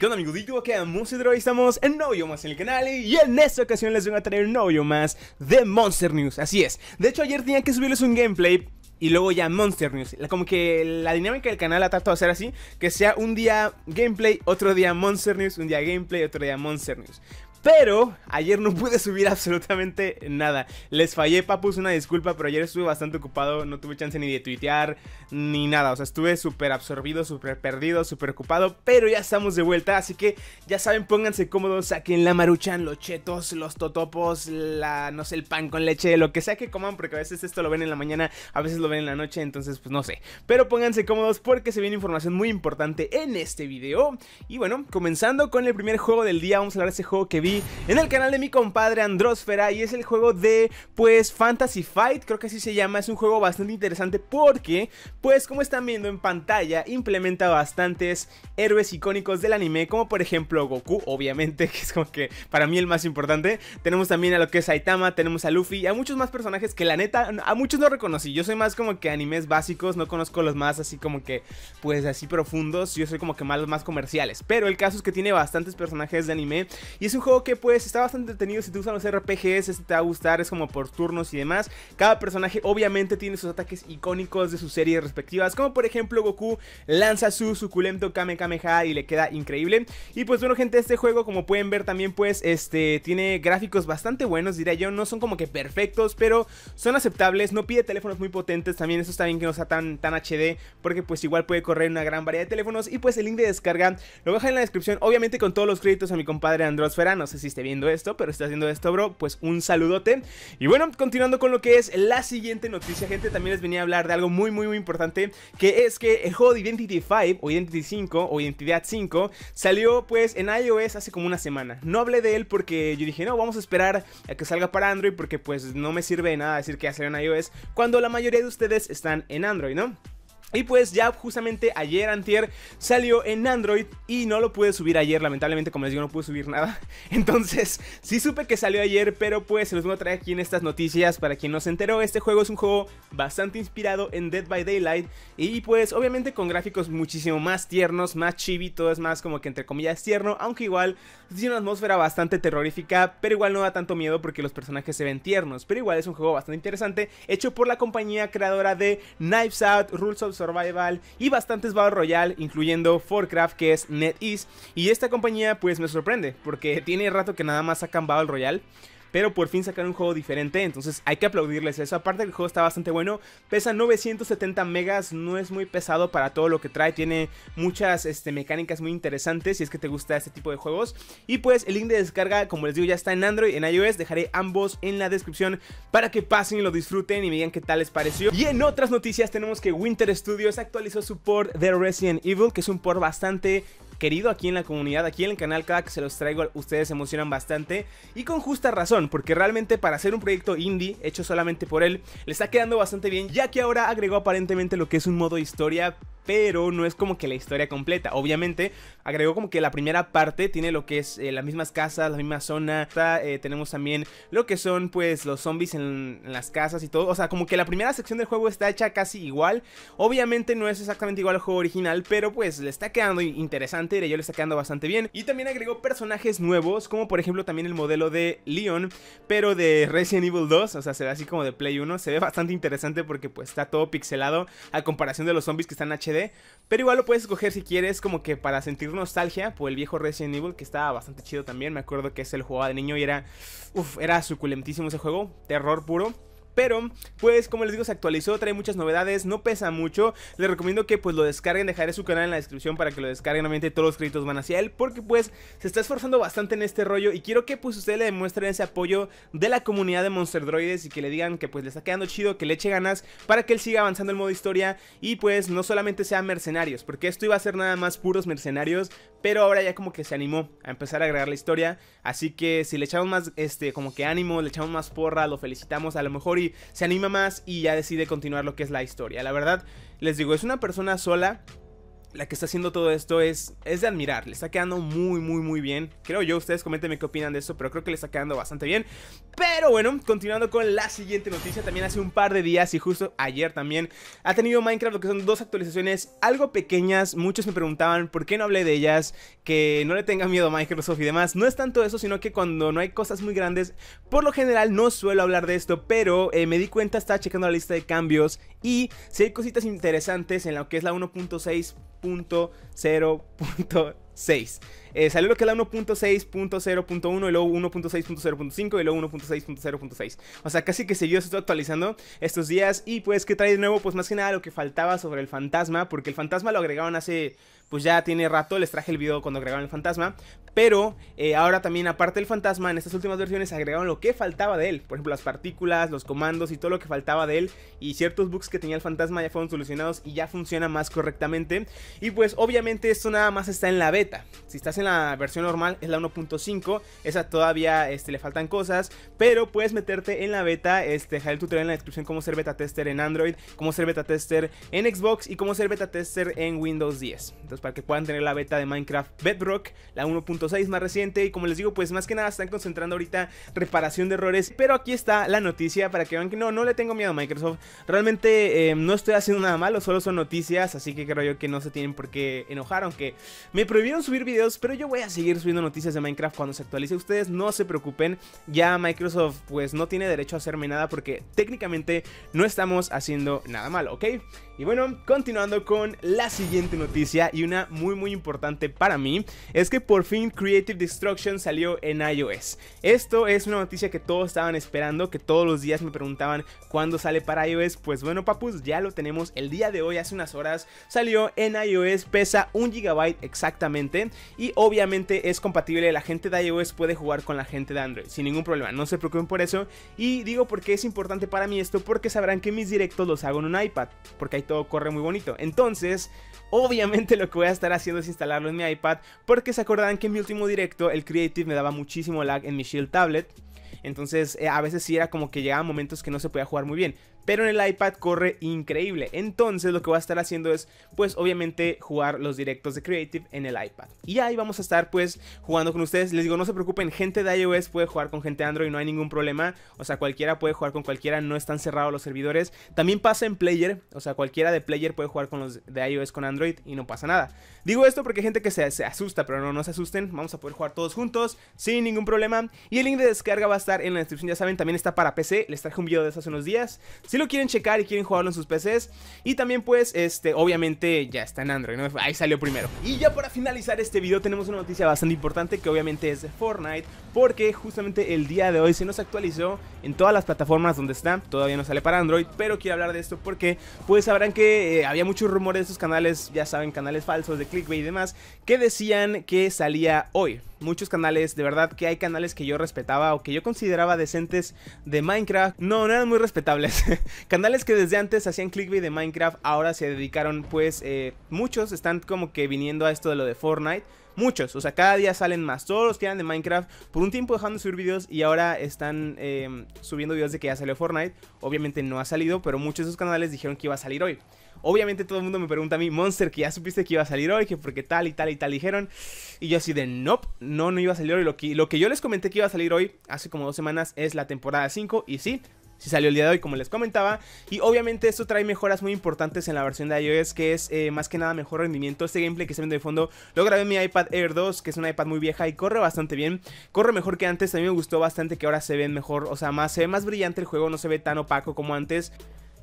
Y onda YouTube! ¿Qué música? Hoy estamos en novio más en el canal y en esta ocasión les voy a traer un novio más de Monster News, así es De hecho ayer tenía que subirles un gameplay y luego ya Monster News. Como que la dinámica del canal ha tratado de hacer así, que sea un día gameplay, otro día Monster News, un día gameplay, otro día Monster News. Pero ayer no pude subir absolutamente nada. Les fallé, papus, una disculpa, pero ayer estuve bastante ocupado. No tuve chance ni de tuitear ni nada. O sea, estuve súper absorbido, súper perdido, súper ocupado. Pero ya estamos de vuelta. Así que ya saben, pónganse cómodos. Saquen la maruchan, los chetos, los totopos, la, no sé, el pan con leche, lo que sea que coman. Porque a veces esto lo ven en la mañana, a veces lo ven en la noche. Entonces, pues no sé. Pero pónganse cómodos porque se viene información muy importante en este video. Y bueno, comenzando con el primer juego del día, vamos a hablar de ese juego que vi en el canal de mi compadre Androsfera y es el juego de pues Fantasy Fight, creo que así se llama, es un juego bastante interesante porque pues como están viendo en pantalla implementa bastantes héroes icónicos del anime como por ejemplo Goku, obviamente que es como que para mí el más importante, tenemos también a lo que es Saitama, tenemos a Luffy, a muchos más personajes que la neta a muchos no reconocí, yo soy más como que animes básicos, no conozco los más así como que pues así profundos, yo soy como que más los más comerciales, pero el caso es que tiene bastantes personajes de anime y es un juego que pues está bastante entretenido si te gustan los RPGs, este te va a gustar, es como por turnos y demás. Cada personaje obviamente tiene sus ataques icónicos de sus series respectivas, como por ejemplo Goku lanza su suculento Kame Kameha y le queda increíble. Y pues bueno gente, este juego como pueden ver también pues este tiene gráficos bastante buenos, diría yo, no son como que perfectos, pero son aceptables, no pide teléfonos muy potentes, también eso está bien que no sea tan, tan HD, porque pues igual puede correr una gran variedad de teléfonos y pues el link de descarga lo voy a dejar en la descripción, obviamente con todos los créditos a mi compadre Andros Ferano sé si esté viendo esto, pero está haciendo esto, bro, pues un saludote. Y bueno, continuando con lo que es la siguiente noticia, gente, también les venía a hablar de algo muy, muy, muy importante, que es que el juego de Identity 5 o Identity 5 o Identidad 5 salió pues en iOS hace como una semana. No hablé de él porque yo dije, no, vamos a esperar a que salga para Android porque pues no me sirve de nada decir que ya salió en iOS cuando la mayoría de ustedes están en Android, ¿no? Y pues ya justamente ayer antier salió en Android y no lo pude subir ayer, lamentablemente como les digo no pude subir nada. Entonces sí supe que salió ayer, pero pues se los voy a traer aquí en estas noticias para quien no se enteró. Este juego es un juego bastante inspirado en Dead by Daylight y pues obviamente con gráficos muchísimo más tiernos, más chibi, todo es más como que entre comillas tierno, aunque igual tiene una atmósfera bastante terrorífica, pero igual no da tanto miedo porque los personajes se ven tiernos. Pero igual es un juego bastante interesante, hecho por la compañía creadora de Knives Out, Rules of Survival y bastantes Battle Royale, incluyendo Forcraft que es NetEase. Y esta compañía pues me sorprende porque tiene rato que nada más sacan Battle Royale pero por fin sacaron un juego diferente, entonces hay que aplaudirles eso. Aparte el juego está bastante bueno, pesa 970 megas, no es muy pesado para todo lo que trae, tiene muchas este, mecánicas muy interesantes si es que te gusta este tipo de juegos. Y pues el link de descarga, como les digo, ya está en Android, en iOS, dejaré ambos en la descripción para que pasen y lo disfruten y me digan qué tal les pareció. Y en otras noticias tenemos que Winter Studios actualizó su port de Resident Evil, que es un port bastante querido aquí en la comunidad, aquí en el canal, cada que se los traigo ustedes se emocionan bastante y con justa razón, porque realmente para hacer un proyecto indie hecho solamente por él, le está quedando bastante bien, ya que ahora agregó aparentemente lo que es un modo historia pero no es como que la historia completa. Obviamente, agregó como que la primera parte tiene lo que es eh, las mismas casas, la misma zona. Eh, tenemos también lo que son pues los zombies en, las casas y todo. O sea, como que la primera sección del juego está hecha casi igual. Obviamente no es exactamente igual al juego original, pero pues le está quedando interesante, y yo le está quedando bastante bien. Y también agregó personajes nuevos, como por ejemplo también el modelo de Leon, pero de Resident Evil 2. O sea, se ve así como de Play 1. Se ve bastante interesante porque pues está todo pixelado a comparación de los zombies que están HD pero igual lo puedes escoger si quieres, como que para sentir nostalgia por el viejo Resident Evil, que estaba bastante chido también. Me acuerdo que es el jugaba de niño y era. era suculentísimo ese juego, terror puro. Pero, pues como les digo, se actualizó, trae muchas novedades, no pesa mucho. Les recomiendo que pues lo descarguen, dejaré su canal en la descripción para que lo descarguen. Obviamente todos los créditos van hacia él porque pues se está esforzando bastante en este rollo y quiero que pues ustedes le demuestren ese apoyo de la comunidad de Monster Droides y que le digan que pues le está quedando chido, que le eche ganas para que él siga avanzando en modo historia y pues no solamente sea mercenarios, porque esto iba a ser nada más puros mercenarios, pero ahora ya como que se animó a empezar a agregar la historia, así que si le echamos más este como que ánimo, le echamos más porra, lo felicitamos a lo mejor y se anima más y ya decide continuar lo que es la historia. La verdad, les digo, es una persona sola la que está haciendo todo esto es, es de admirar. Le está quedando muy, muy, muy bien. Creo yo, ustedes coméntenme qué opinan de eso pero creo que le está quedando bastante bien. Pero bueno, continuando con la siguiente noticia, también hace un par de días y justo ayer también ha tenido Minecraft lo que son dos actualizaciones algo pequeñas. Muchos me preguntaban por qué no hablé de ellas, que no le tenga miedo a Microsoft y demás. No es tanto eso, sino que cuando no hay cosas muy grandes, por lo general no suelo hablar de esto, pero eh, me di cuenta, estaba checando la lista de cambios y si hay cositas interesantes en lo que es la 1.6 1.0.6. Eh, salió lo que es la 1.6.0.1 y luego 1.6.0.5 y luego 1.6.0.6. O sea, casi que seguido se está actualizando estos días. Y pues, que trae de nuevo? Pues más que nada lo que faltaba sobre el fantasma, porque el fantasma lo agregaron hace pues ya tiene rato, les traje el video cuando agregaron el fantasma, pero eh, ahora también, aparte del fantasma, en estas últimas versiones agregaron lo que faltaba de él. Por ejemplo, las partículas, los comandos y todo lo que faltaba de él. Y ciertos bugs que tenía el fantasma ya fueron solucionados y ya funciona más correctamente. Y pues obviamente esto nada más está en la beta. Si estás en la versión normal es la 1.5. Esa todavía este, le faltan cosas. Pero puedes meterte en la beta. Este, el tutorial en la descripción cómo ser beta tester en Android. Cómo ser beta tester en Xbox. Y cómo ser beta tester en Windows 10. Entonces para que puedan tener la beta de Minecraft Bedrock. La 1.5 más reciente y como les digo pues más que nada están concentrando ahorita reparación de errores pero aquí está la noticia para que vean que no, no le tengo miedo a Microsoft realmente em, no estoy haciendo nada malo, solo son noticias así que creo yo que no se tienen por qué enojar aunque me prohibieron subir videos pero yo voy a seguir subiendo noticias de Minecraft cuando se actualice ustedes no se preocupen ya Microsoft pues no tiene derecho a hacerme nada porque técnicamente no estamos haciendo nada malo, ¿ok? Y bueno, continuando con la siguiente noticia y una muy muy importante para mí es que por fin Creative Destruction salió en iOS. Esto es una noticia que todos estaban esperando, que todos los días me preguntaban cuándo sale para iOS. Pues bueno, papus, ya lo tenemos el día de hoy, hace unas horas. Salió en iOS, pesa un gigabyte exactamente. Y obviamente es compatible, la gente de iOS puede jugar con la gente de Android sin ningún problema. No se preocupen por eso. Y digo porque es importante para mí esto, porque sabrán que mis directos los hago en un iPad, porque ahí todo corre muy bonito. Entonces, Obviamente lo que voy a estar haciendo es instalarlo en mi iPad porque se acordarán que en mi último directo el Creative me daba muchísimo lag en mi Shield Tablet. Entonces eh, a veces sí era como que llegaban momentos que no se podía jugar muy bien pero en el iPad corre increíble. Entonces lo que voy a estar haciendo es, pues obviamente, jugar los directos de Creative en el iPad. Y ahí vamos a estar, pues, jugando con ustedes. Les digo, no se preocupen, gente de iOS puede jugar con gente de Android, no hay ningún problema. O sea, cualquiera puede jugar con cualquiera, no están cerrados los servidores. También pasa en Player, o sea, cualquiera de Player puede jugar con los de iOS con Android y no pasa nada. Digo esto porque hay gente que se, se asusta, pero no, no se asusten, vamos a poder jugar todos juntos sin ningún problema. Y el link de descarga va a estar en la descripción, ya saben, también está para PC. Les traje un video de eso hace unos días lo quieren checar y quieren jugarlo en sus PCs. Y también pues, este, obviamente ya está en Android, Ahí salió primero. Y ya para finalizar este video tenemos una noticia bastante importante que obviamente es de Fortnite. Porque justamente el día de hoy se nos actualizó en todas las plataformas donde está. Todavía no sale para Android, pero quiero hablar de esto porque pues sabrán que eh, había muchos rumores de estos canales, ya saben, canales falsos de clickbait y demás, que decían que salía hoy muchos canales, de verdad que hay canales que yo respetaba o que yo consideraba decentes de Minecraft. No, no eran muy respetables. canales que desde antes hacían clickbait de Minecraft, ahora se dedicaron pues eh, muchos están como que viniendo a esto de lo de Fortnite muchos. O sea, cada día salen más. Todos los que eran de Minecraft, por un tiempo dejando de subir videos y ahora están em, subiendo vídeos de que ya salió Fortnite. Obviamente no ha salido, pero muchos de esos canales dijeron que iba a salir hoy. Obviamente todo el mundo me pregunta a mí, Monster, que ya supiste que iba a salir hoy, que porque tal y tal y tal dijeron. Y yo así de, nope, no, no iba a salir hoy. Lo que, lo que yo les comenté que iba a salir hoy, hace como dos semanas, es la temporada 5. Y sí, si salió el día de hoy, como les comentaba. Y obviamente esto trae mejoras muy importantes en la versión de iOS, que es eh, más que nada mejor rendimiento. Este gameplay que se vende de fondo lo grabé en mi iPad Air 2, que es una iPad muy vieja y corre bastante bien. Corre mejor que antes, a mí me gustó bastante que ahora se ve mejor, o sea, más, se ve más brillante el juego, no se ve tan opaco como antes.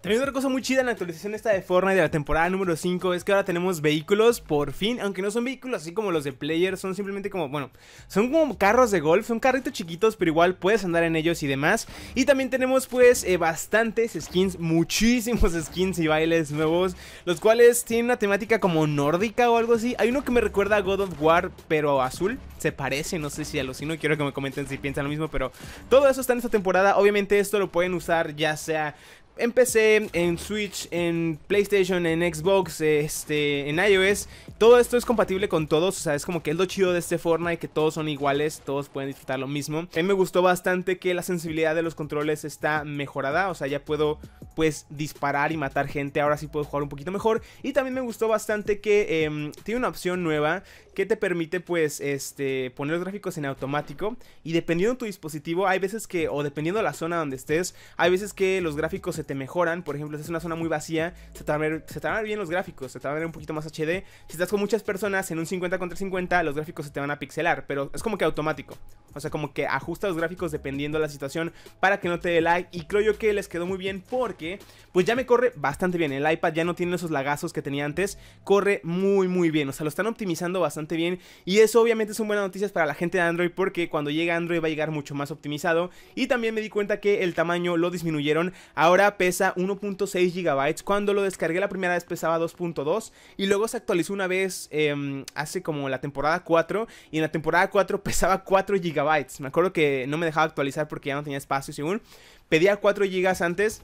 También otra cosa muy chida en la actualización esta de Fortnite de la temporada número 5 es que ahora tenemos vehículos por fin, aunque no son vehículos así como los de Player, son simplemente como, bueno, son como carros de golf, son carritos chiquitos, pero igual puedes andar en ellos y demás. Y también tenemos pues eh, bastantes skins, muchísimos skins y bailes nuevos, los cuales tienen una temática como nórdica o algo así. Hay uno que me recuerda a God of War, pero azul, se parece, no sé si alucino, quiero que me comenten si piensan lo mismo, pero todo eso está en esta temporada. Obviamente esto lo pueden usar ya sea en PC, en Switch, en PlayStation, en Xbox, este, en iOS. Todo esto es compatible con todos, o sea, es como que es lo chido de este Fortnite, que todos son iguales, todos pueden disfrutar lo mismo. A mí me gustó bastante que la sensibilidad de los controles está mejorada, o sea, ya puedo pues disparar y matar gente, ahora sí puedo jugar un poquito mejor. Y también me gustó bastante que em, tiene una opción nueva que te permite pues este poner los gráficos en automático y dependiendo de tu dispositivo hay veces que o dependiendo de la zona donde estés hay veces que los gráficos se te mejoran. Por ejemplo, si es una zona muy vacía, se te, van a ver, se bien los gráficos, se te van a ver un poquito más HD. Si estás con muchas personas en un 50 contra 50, los gráficos se te van a pixelar, pero es como que automático. O sea, como que ajusta los gráficos dependiendo de la situación para que no te dé lag. Y creo yo que les quedó muy bien porque, pues ya me corre bastante bien. El iPad ya no tiene esos lagazos que tenía antes. Corre muy, muy bien. O sea, lo están optimizando bastante bien. Y eso obviamente son buenas noticias para la gente de Android porque cuando llegue Android va a llegar mucho más optimizado. Y también me di cuenta que el tamaño lo disminuyeron. Ahora pesa 1.6 GB. Cuando lo descargué la primera vez pesaba 2.2 y luego se actualizó una vez em, hace como la temporada 4 y en la temporada 4 pesaba 4 GB. Me acuerdo que no me dejaba actualizar porque ya no tenía espacio según. Pedía 4 GB antes.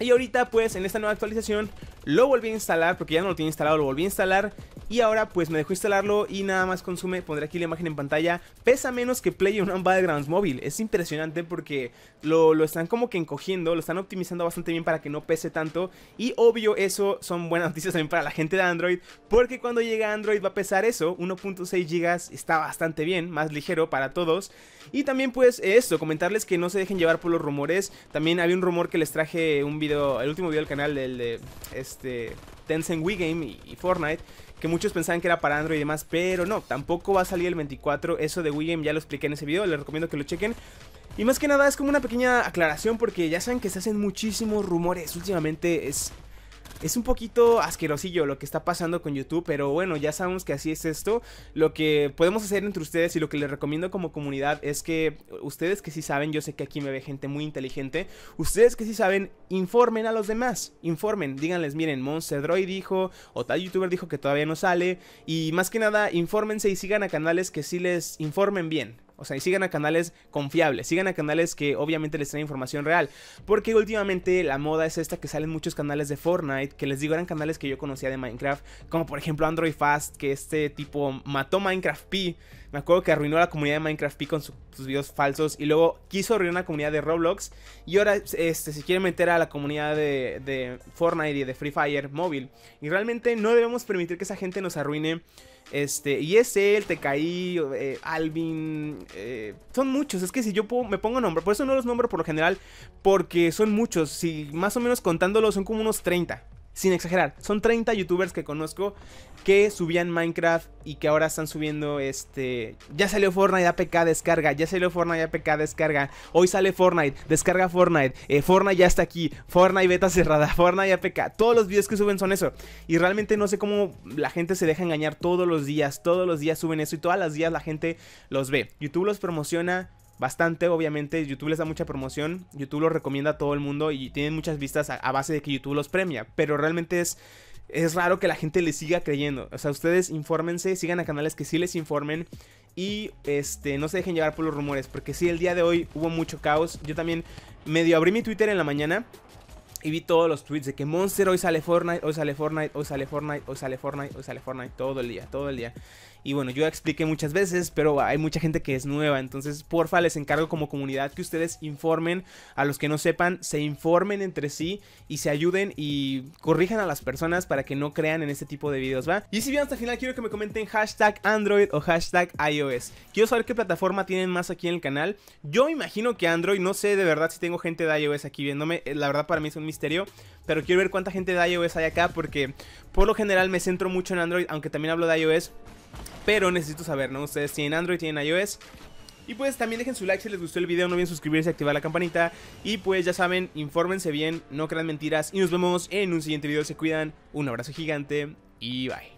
Y ahorita pues en esta nueva actualización lo volví a instalar porque ya no lo tenía instalado, lo volví a instalar y ahora pues me dejó instalarlo y nada más consume, pondré aquí la imagen en pantalla, pesa menos que Play un Battlegrounds móvil. Es impresionante porque lo, están como que encogiendo, lo están optimizando bastante bien para que no pese tanto. Y obvio eso son buenas noticias también para la gente de Android, porque cuando llega Android va a pesar eso, 1.6 GB está bastante bien, más ligero para todos. Y también pues esto, comentarles que no se dejen llevar por los rumores. También había un rumor que les traje un video, el último video del canal del de este Tencent Wii Game y Fortnite que muchos pensaban que era para Android y demás, pero no, tampoco va a salir el 24, eso de William ya lo expliqué en ese video, les recomiendo que lo chequen. Y más que nada es como una pequeña aclaración porque ya saben que se hacen muchísimos rumores, últimamente es es un poquito asquerosillo lo que está pasando con YouTube, pero bueno, ya sabemos que así es esto. Lo que podemos hacer entre ustedes y lo que les recomiendo como comunidad es que ustedes que sí saben, yo sé que aquí me ve gente muy inteligente, ustedes que sí saben, informen a los demás, informen, díganles, miren, Monster Droid dijo, o tal youtuber dijo que todavía no sale, y más que nada, infórmense y sigan a canales que sí les informen bien, o sea, y sigan a canales confiables, sigan a canales que obviamente les traen información real. Porque últimamente la moda es esta que salen muchos canales de Fortnite, que les digo eran canales que yo conocía de Minecraft, como por ejemplo Android Fast, que este tipo mató Minecraft P. Me acuerdo que arruinó la comunidad de Minecraft P con sus videos falsos y luego quiso arruinar la comunidad de Roblox. Y ahora este, se quiere meter a la comunidad de, de Fortnite y de Free Fire móvil. Y realmente no debemos permitir que esa gente nos arruine este, y es él, Tecaí, eh, Alvin. Eh, son muchos. Es que si yo me pongo nombre, por eso no los nombro por lo general, porque son muchos. Si más o menos contándolos son como unos 30 sin exagerar, son 30 youtubers que conozco que subían Minecraft y que ahora están subiendo este... Ya salió Fortnite, APK, descarga. Ya salió Fortnite, APK, descarga. Hoy sale Fortnite, descarga Fortnite. Eh, Fortnite ya está aquí. Fortnite beta cerrada. Fortnite APK. Todos los videos que suben son eso. Y realmente no sé cómo la gente se deja engañar todos los días. Todos los días suben eso y todas las días la gente los ve. YouTube los promociona bastante. Obviamente, YouTube les da mucha promoción. YouTube los recomienda a todo el mundo y tienen muchas vistas a, base de que YouTube los premia. Pero realmente es. Es raro que la gente les siga creyendo. O sea, ustedes infórmense, sigan a canales que sí les informen. Y este, no se dejen llevar por los rumores. Porque sí, el día de hoy hubo mucho caos. Yo también medio abrí mi Twitter en la mañana. Y vi todos los tweets de que Monster hoy sale Fortnite, hoy sale Fortnite, hoy sale Fortnite, hoy sale Fortnite, hoy sale Fortnite, hoy sale Fortnite, todo el día, todo el día. Y bueno, yo expliqué muchas veces, pero hay mucha gente que es nueva. Entonces, porfa, les encargo como comunidad que ustedes informen a los que no sepan, se informen entre sí y se ayuden y corrijan a las personas para que no crean en este tipo de videos, ¿va? Y si bien hasta el final quiero que me comenten hashtag Android o hashtag iOS. Quiero saber qué plataforma tienen más aquí en el canal. Yo imagino que Android, no sé de verdad si tengo gente de iOS aquí viéndome. Eh, la verdad para mí es un misterio. Pero quiero ver cuánta gente de iOS hay acá porque por lo general me centro mucho en Android, aunque también hablo de iOS pero necesito saber, ¿no? Ustedes tienen Android, tienen iOS. Y pues también dejen su like si les gustó el video, no olviden suscribirse, y activar la campanita. Y pues ya saben, infórmense bien, no crean mentiras. Y nos vemos en un siguiente video, se cuidan, un abrazo gigante y bye.